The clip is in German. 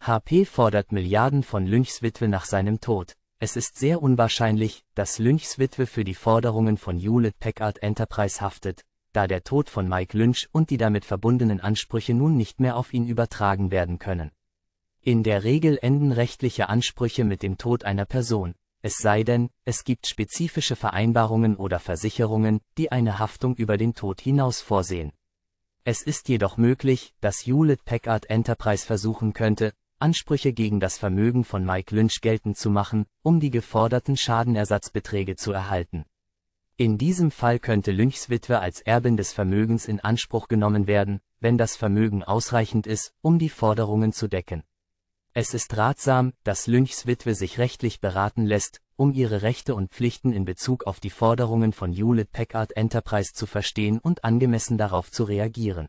HP fordert Milliarden von Lynchs Witwe nach seinem Tod. Es ist sehr unwahrscheinlich, dass Lynchs Witwe für die Forderungen von Hewlett Packard Enterprise haftet, da der Tod von Mike Lynch und die damit verbundenen Ansprüche nun nicht mehr auf ihn übertragen werden können. In der Regel enden rechtliche Ansprüche mit dem Tod einer Person, es sei denn, es gibt spezifische Vereinbarungen oder Versicherungen, die eine Haftung über den Tod hinaus vorsehen. Es ist jedoch möglich, dass Hewlett Packard Enterprise versuchen könnte, Ansprüche gegen das Vermögen von Mike Lynch geltend zu machen, um die geforderten Schadenersatzbeträge zu erhalten. In diesem Fall könnte Lynchs Witwe als Erbin des Vermögens in Anspruch genommen werden, wenn das Vermögen ausreichend ist, um die Forderungen zu decken. Es ist ratsam, dass Lynchs Witwe sich rechtlich beraten lässt, um ihre Rechte und Pflichten in Bezug auf die Forderungen von Hewlett Packard Enterprise zu verstehen und angemessen darauf zu reagieren.